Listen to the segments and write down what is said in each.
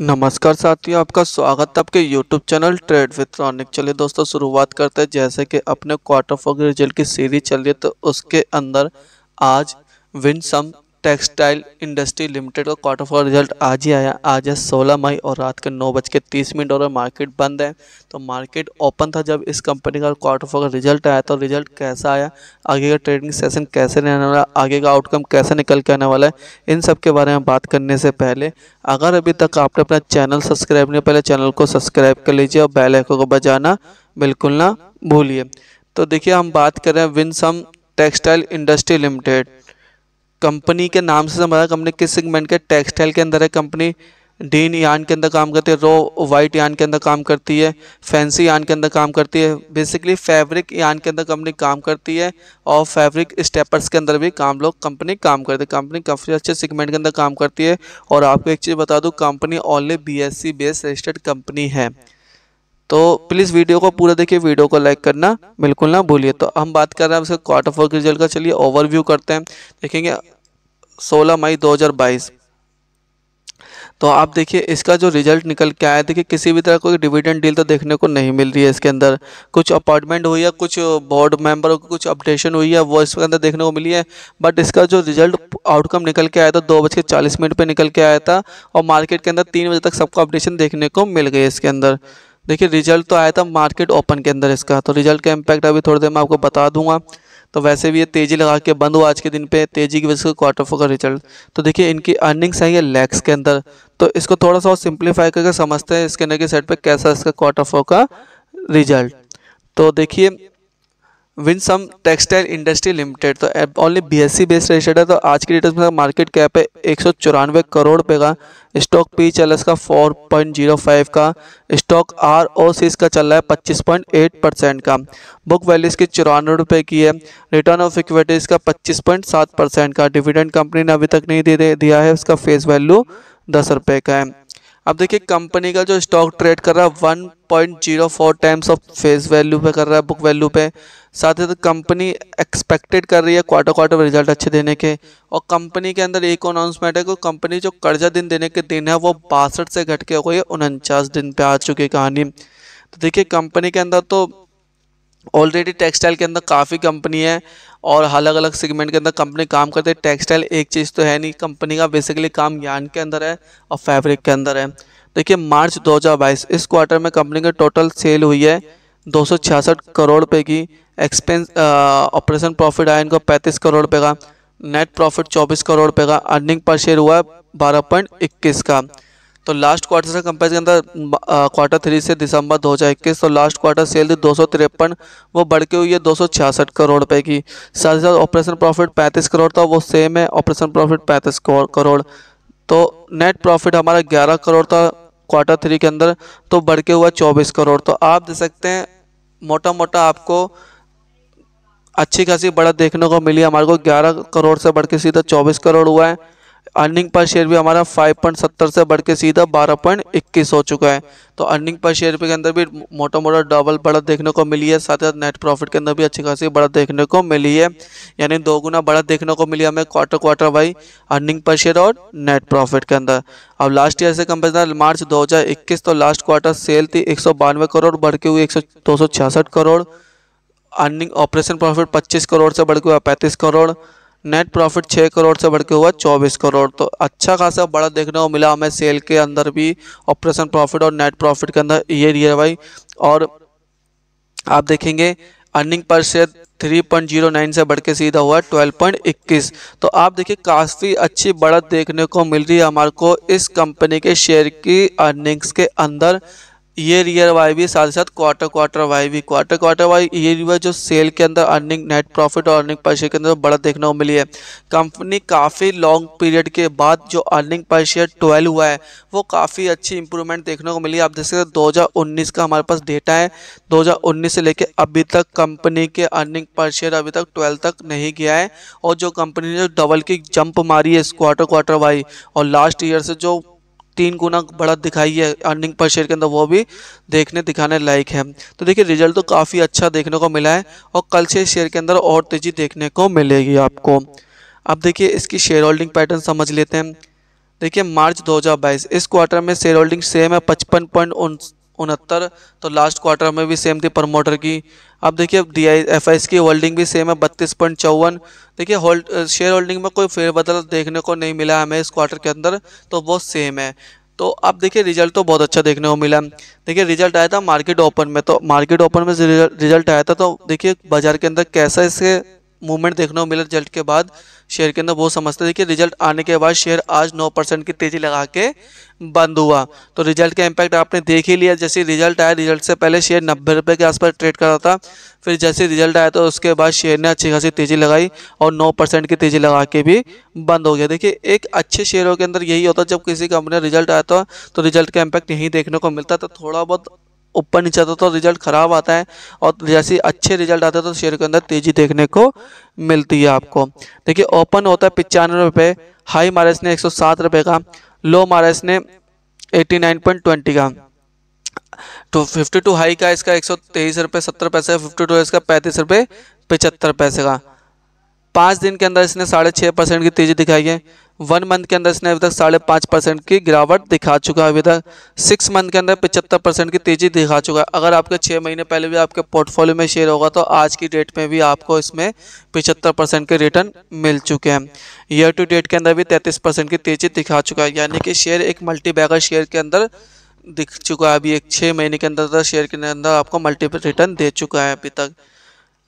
नमस्कार साथियों आपका स्वागत है आपके YouTube channel trade with Ronik चलिए दोस्तों शुरुआत करते हैं जैसे कि अपने क्वार्टर फोर रिजल्ट की सीरीज चल रही है तो उसके अंदर आज Winsome textile industry limited का क्वार्टर फोर रिजल्ट आज ही आया आज है सोलह मई और रात के नौ बज के तीस मिनट और मार्केट बंद है तो मार्केट ओपन था जब इस कंपनी का क्वार्टर फोर का रिजल्ट आया तो रिजल्ट कैसा आया आगे का ट्रेडिंग सेशन कैसे रहने वाला आगे का आउटकम कैसे निकल के आने वाला है इन सब के बारे में बात करने से पहले अगर अभी तक आपने अपना चैनल सब्सक्राइब नहीं पहले चैनल को सब्सक्राइब कर लीजिए और बेल को बजाना बिल्कुल ना भूलिए तो देखिए हम बात करें Winsome textile industry limited company के नाम से समझा कंपनी किस सेगमेंट के टेक्सटाइल के अंदर है कंपनी डीन यान के अंदर काम करती है रो वाइट यान के अंदर काम करती है फैंसी यान के अंदर काम करती है बेसिकली फैब्रिक यान के अंदर कंपनी काम करती है और फैब्रिक स्टेपर्स के अंदर भी काम लोग कंपनी काम करती है कंपनी काफ़ी अच्छे सेगमेंट के अंदर काम करती है और आपको एक चीज़ बता दूँ company only B S C based registered company है तो प्लीज़ वीडियो को पूरा देखिए वीडियो को लाइक करना बिल्कुल ना भूलिए तो हम बात कर रहे हैं उसके क्वार्टर फोर रिजल्ट का चलिए ओवरव्यू करते हैं देखेंगे 16 मई 2022 तो आप देखिए इसका जो रिजल्ट निकल के आया देखिए किसी भी तरह कोई डिविडेंड डील तो देखने को नहीं मिल रही है इसके अंदर कुछ अपॉइंटमेंट हुई है कुछ बोर्ड मेंबरों की कुछ अपडेशन हुई है वो इसके अंदर देखने को मिली है बट इसका जो रिजल्ट आउटकम निकल के आया था दो बज के चालीस मिनट पर निकल के आया था और मार्केट के अंदर तीन बजे तक सबका अपडेशन देखने को मिल गई इसके अंदर देखिए रिजल्ट तो आया था मार्केट ओपन के अंदर इसका तो रिजल्ट का इम्पैक्ट अभी थोड़ी देर में आपको बता दूंगा तो वैसे भी ये तेज़ी लगा के बंद हुआ आज के दिन पे तेज़ी की वजह से क्वार्टर फोर का रिजल्ट तो देखिए इनकी अर्निंग्स आई है लैक्स के अंदर तो इसको थोड़ा सा और सिंप्लीफाई करके समझते हैं इसके के साइड पर कैसा इसका क्वार्टर फोर का रिजल्ट तो देखिए Winsome textile industry limited तो only B S C based registered है तो आज की डेट में मार्केट कैप है एक सौ चौरानवे करोड़ रुपये का स्टॉक पी चल इसका फोर पॉइंट जीरो फाइव का स्टॉक आर ओ सी इसका चल रहा है पच्चीस पॉइंट एट परसेंट का बुक वैल्यू इसकी चौरानवे रुपये की है रिटर्न ऑफ इक्विटी इसका पच्चीस पॉइंट सात परसेंट का डिविडेंड कंपनी ने अभी तक नहीं दे दिया है उसका फेस वैल्यू दस रुपये का है अब देखिए कंपनी का जो स्टॉक ट्रेड कर रहा है one point zero four times of face value पे कर रहा है बुक वैल्यू पे साथ ही साथ कंपनी एक्सपेक्टेड कर रही है क्वार्टर क्वार्टर रिजल्ट अच्छे देने के और कंपनी के अंदर एक अनाउंसमेंट है कि कंपनी जो कर्जा दिन देने के दिन है वो बासठ से घट के हो गई है उनचास दिन पे आ चुकी है कहानी तो देखिए कंपनी के अंदर तो ऑलरेडी टेक्सटाइल के अंदर काफ़ी कंपनी है और अलग अलग सेगमेंट के अंदर कंपनी काम करती है टेक्सटाइल एक चीज़ तो है नहीं कंपनी का बेसिकली काम यान के अंदर है और फैब्रिक के अंदर है देखिए मार्च 2022 इस क्वार्टर में कंपनी की टोटल सेल हुई है दो करोड़ रुपये की एक्सपेंस ऑपरेशन प्रॉफिट आया इनका पैंतीस करोड़ रुपये का नेट प्रॉफिट चौबीस करोड़ रुपये का अर्निंग पर शेयर हुआ है बारह का तो लास्ट क्वार्टर से कंपेयर के अंदर क्वार्टर थ्री से दिसंबर 2021 तो लास्ट क्वार्टर सेल थी दो वो बढ़ के हुई है दो करोड़ रुपये की साथ ही साथ ऑपरेशन प्रॉफिट पैंतीस करोड़ था वो सेम है ऑपरेशन प्रॉफिट पैंतीस करोड़ तो नेट प्रॉफिट हमारा ग्यारह करोड़ था क्वार्टर थ्री के अंदर तो बढ़ के हुआ चौबीस करोड़ तो आप देख सकते हैं मोटा मोटा आपको अच्छी खासी बढ़त देखने को मिली हमारे को ग्यारह करोड़ से बढ़ के सीधा चौबीस करोड़ हुआ है अर्निंग पर शेयर भी हमारा 5.70 से बढ़ के सीधा 12.21 हो चुका है तो अर्निंग पर शेयर के अंदर भी मोटा मोटा डबल बढ़त देखने को मिली है साथ ही साथ नेट प्रॉफिट के अंदर भी अच्छी खासी बढ़त देखने को मिली है यानी दोगुना बढ़त देखने को मिली हमें quarter quarter Y earning per share और नेट प्रॉफिट के अंदर अब लास्ट ईयर से कंपेरिजन मार्च दो तो लास्ट क्वार्टर सेल थी एक करोड़ बढ़ के हुई एक करोड़ अर्निंग ऑपरेशन प्रॉफिट पच्चीस करोड़ से बढ़ के हुआ पैंतीस करोड़ नेट प्रॉफिट छः करोड़ से बढ़ के हुआ चौबीस करोड़ तो अच्छा खासा बड़ा देखने को मिला हमें सेल के अंदर भी ऑपरेशन प्रॉफिट और नेट प्रॉफिट के अंदर ये रियर भाई और आप देखेंगे अर्निंग पर शेयर 3.09 से बढ़ के सीधा हुआ 12.21 तो आप देखिए काफ़ी अच्छी बढ़त देखने को मिल रही है हमारे को इस कंपनी के शेयर की अर्निंग्स के अंदर ईयर ईयर वाई भी साथ ही साथ क्वार्टर क्वार्टर वाई भी quarter quarter Y year year जो सेल के अंदर अर्निंग नेट प्रॉफिट और अर्निंग पर शेयर के अंदर बड़ा देखने को मिली है कंपनी काफ़ी लॉन्ग पीरियड के बाद जो अर्निंग पर शेयर ट्वेल्व हुआ है वो काफ़ी अच्छी इंप्रूवमेंट देखने को मिली आप देख सकते दो का हमारे पास डेटा है दो से लेकर अभी तक कंपनी के अर्निंग पर शेयर अभी तक ट्वेल्व तक नहीं गया है और जो कंपनी ने जो डबल की जंप मारी है इस क्वार्टर क्वार्टर वाई और लास्ट ईयर से जो तीन गुना बढ़त दिखाई है अर्निंग पर शेयर के अंदर वो भी देखने दिखाने लायक है तो देखिए रिजल्ट तो काफ़ी अच्छा देखने को मिला है और कल से शेयर के अंदर और तेज़ी देखने को मिलेगी आपको अब देखिए इसकी शेयर होल्डिंग पैटर्न समझ लेते हैं देखिए मार्च 2022 इस क्वार्टर में शेयर होल्डिंग सेम है पचपन पॉइंट उनहत्तर तो लास्ट क्वार्टर में भी सेम थी प्रमोटर की अब देखिए डी आई एफ आई की होल्डिंग भी सेम है बत्तीस पॉइंट चौवन देखिए होल्ड शेयर होल्डिंग में कोई फेरबदल देखने को नहीं मिला हमें इस क्वार्टर के अंदर तो वो सेम है तो अब देखिए रिजल्ट तो बहुत अच्छा देखने को मिला देखिए रिजल्ट आया था मार्केट ओपन में तो मार्केट ओपन में रिजल्ट आया था तो देखिए बाजार के अंदर कैसा इसके मूवमेंट देखने को मिला रिजल्ट के बाद शेयर के अंदर बहुत समझते थे कि रिजल्ट आने के बाद शेयर आज 9 परसेंट की तेजी लगा के बंद हुआ तो रिजल्ट का इम्पैक्ट आपने देख ही लिया जैसे रिजल्ट आया रिजल्ट से पहले शेयर नब्बे रुपये के आसपास ट्रेड कर रहा था फिर जैसे रिजल्ट आया तो उसके बाद शेयर ने अच्छी खासी तेज़ी लगाई और नौ परसेंट की तेज़ी लगा के भी बंद हो गया देखिए एक अच्छे शेयरों के अंदर यही होता जब किसी कंपनी रिजल्ट आया तो रिजल्ट का इम्पैक्ट यहीं देखने को मिलता तो थोड़ा बहुत ऊपर नीचे आता तो रिजल्ट ख़राब आता है और जैसे अच्छे रिजल्ट आते हैं तो शेयर के अंदर तेज़ी देखने को मिलती है आपको देखिए ओपन होता है पिचानवे रुपये हाई मारस ने एक रुपये का लो मारस ने एटी नाइन पॉइंट ट्वेंटी का तो फिफ्टी टू हाई का इसका एक सौ तेईस रुपये सत्तर पैसे फिफ्टी टू इसका पैंतीस रुपये पचहत्तर पैसे का पाँच दिन के अंदर इसने साढ़े छः परसेंट की तेज़ी दिखाई है वन मंथ के अंदर इसने अभी तक साढ़े पाँच परसेंट की गिरावट दिखा चुका है अभी तक सिक्स मंथ के अंदर पचहत्तर परसेंट की तेज़ी दिखा चुका है अगर आपके छः महीने पहले भी आपके पोर्टफोलियो में शेयर होगा तो आज की डेट में भी आपको इसमें पचहत्तर परसेंट के रिटर्न मिल चुके हैं ईयर टू डेट के अंदर भी तैंतीस परसेंट की तेज़ी दिखा चुका है यानी कि शेयर एक मल्टी शेयर के अंदर दिख चुका है अभी एक छः महीने के अंदर शेयर के अंदर आपको मल्टीपल रिटर्न दे चुका है अभी तक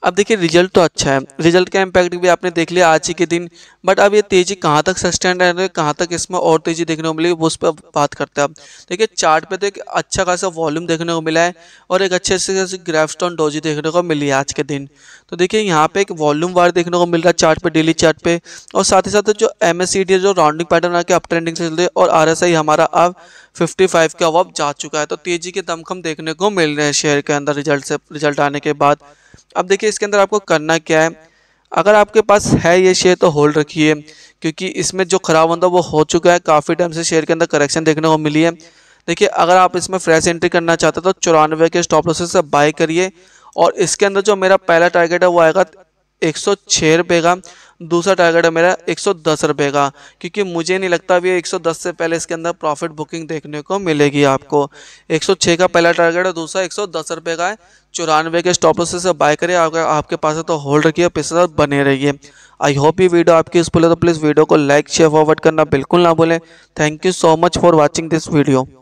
अब देखिए रिजल्ट तो अच्छा है रिजल्ट का इम्पैक्ट भी आपने देख लिया आज ही के दिन बट अब ये तेज़ी कहाँ तक सस्टेंड रहे कहाँ तक इसमें और तेज़ी देखने को मिलेगी वो उस पर बात करते हैं आप देखिए चार्ट पे तो एक अच्छा खासा वॉल्यूम देखने को मिला है और एक अच्छे से ग्रेफस्टोन डोजी देखने को मिली है आज के दिन तो देखिए यहाँ पे एक वॉल्यूम वार देखने को मिल रहा है चार्ट डेली चार्ट पे और साथ ही साथ जो एम जो राउंडिंग पैटर्न आके अप ट्रेंडिंग से चलते और आर हमारा अब 55 के अब जा चुका है तो तेजी के दमखम देखने को मिल रहे हैं शेयर के अंदर रिजल्ट से रिजल्ट आने के बाद अब देखिए इसके अंदर आपको करना क्या है अगर आपके पास है ये शेयर तो होल्ड रखिए क्योंकि इसमें जो ख़राब होता वो हो चुका है काफ़ी टाइम से शेयर के अंदर करेक्शन देखने को मिली है देखिए अगर आप इसमें फ्रेश एंट्री करना चाहते हैं तो चौरानवे के स्टॉप लॉसेस से बाय करिए और इसके अंदर जो मेरा पहला टारगेट है वो आएगा एक सौ छः रुपये का दूसरा टारगेट है मेरा एक सौ दस रुपये का क्योंकि मुझे नहीं लगता अभी एक सौ दस से पहले इसके अंदर प्रॉफिट बुकिंग देखने को मिलेगी आपको एक सौ छः का पहला टारगेट है दूसरा एक सौ दस रुपये का है चौरानवे के स्टॉप से बाय करिए आपका आपके पास है तो होल्ड रखिए पैसे साथ बने रहिए आई होप ये वीडियो आपकी यूजफुल है तो प्लीज़ वीडियो को लाइक शेयर फॉरवर्ड करना बिल्कुल ना भूलें thank you so much for watching this video